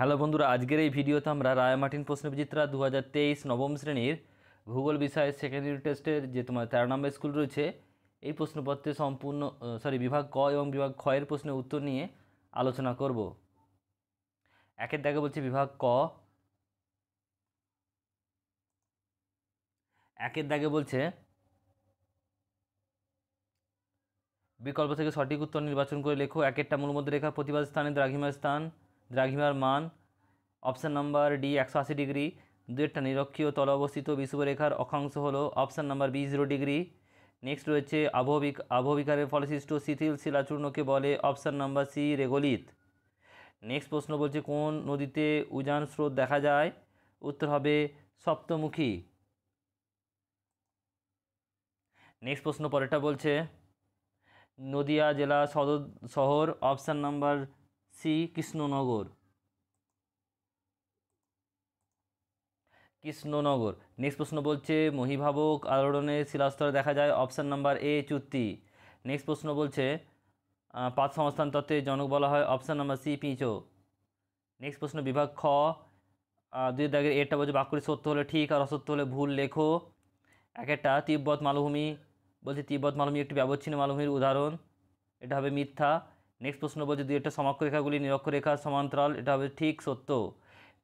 hello বন্ধুরা আজকের এই ভিডিওতে আমরা রায়মার্টিন প্রশ্নবিচিত্রা দু হাজার তেইশ নবম শ্রেণীর ভূগোল বিষয়ের সেকেন্ড ইউনিট টেস্টের যে তোমার তেরো নম্বর স্কুল রয়েছে এই প্রশ্নপত্রে সম্পূর্ণ সরি বিভাগ ক এবং বিভাগ ক্ষয়ের প্রশ্নের উত্তর নিয়ে আলোচনা করব একের দাগে বলছি বিভাগ ক একের দাগে বলছে বিকল্প থেকে সঠিক উত্তর নির্বাচন করে লেখো একেরটা মূলমধ্য রেখা প্রতিবাদ স্থানে দ্রাঘিমা স্থান দ্রাঘিমার মান অপশান নাম্বার ডি একশো আশি ডিগ্রি দুয়েরটা নিরক্ষীয় তল অবস্থিত বিশ্বরেখার অক্ষাংশ হলো option number B zero degree next রয়েছে আবহবিক আবহবিকারের ফলসৃষ্ট শিথিল শিলাচূর্ণকে বলে option number C regolith next প্রশ্ন বলছে কোন নদীতে উজান স্রোত দেখা যায় উত্তর হবে সপ্তমুখী নেক্সট প্রশ্ন পরেরটা বলছে নদিয়া জেলা সদর শহর option number C Krishnanagar Krishnanagar next প্রশ্ন বলছে মহিভাবক আলোড়নের শিলাস্তরে দেখা যায় অপশান নাম্বার এ চুত্তি নেক্সট প্রশ্ন বলছে পাঁচ সংস্থান তত্ত্বে জনক বলা হয় অপশান নাম্বার সি পিঁচো নেক্সট প্রশ্ন বিভাগ খ দুই দাগের এটা বলছে বাক্যটি সত্য হলে ঠিক আর অসত্য হলে ভুল লেখো এক একটা তিব্বত মালভূমি বলছে তিব্বত মালভূমি একটি ব্যবচ্ছিন্ন মালভূমির উদাহরণ এটা হবে মিথ্যা নেক্সট প্রশ্ন বলছে দুই একটা সমাক্ষরেখাগুলি নিরক্ষরেখার সমান্তরাল এটা হবে ঠিক সত্য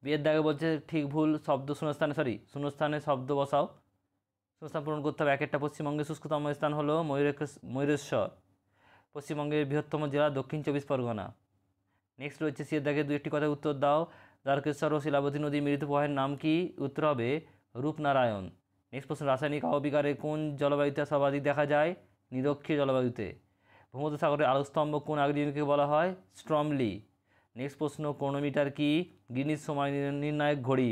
বিয়ের দাগে বলছে ঠিক ভুল শব্দ শূন্যস্থানে সরি শূন্যস্থানে শব্দ বসাও শূন্যস্থান পূরণ করতে হবে এক একটা পশ্চিমবঙ্গে শুষ্কতম স্থান হলো ময়ূরেশ্বর পশ্চিমবঙ্গের বৃহত্তম জেলা দক্ষিণ চব্বিশ পরগনা নেক্সট রয়েছে সিয়ের দাগে দু একটি কথায় উত্তর দাও দ্বারকেশ্বর ও শিলাবতী নদী মৃত প্রবাহের নাম কি উত্তর হবে রূপনারায়ণ নেক্সট প্রশ্ন রাসায়নিক আহবিকারে কোন জলবায়ুতে সর্বাধিক দেখা যায় নিরক্ষীয় জলবায়ুতে ভূমধ্যসাগরের স্তম্ভ কোন আগ্নেয়কে বলা হয় স্ট্রমলি নেক্সট প্রশ্ন ক্রোনোমিটার কি গ্রিনিজ সময় নির্ণায়ক ঘড়ি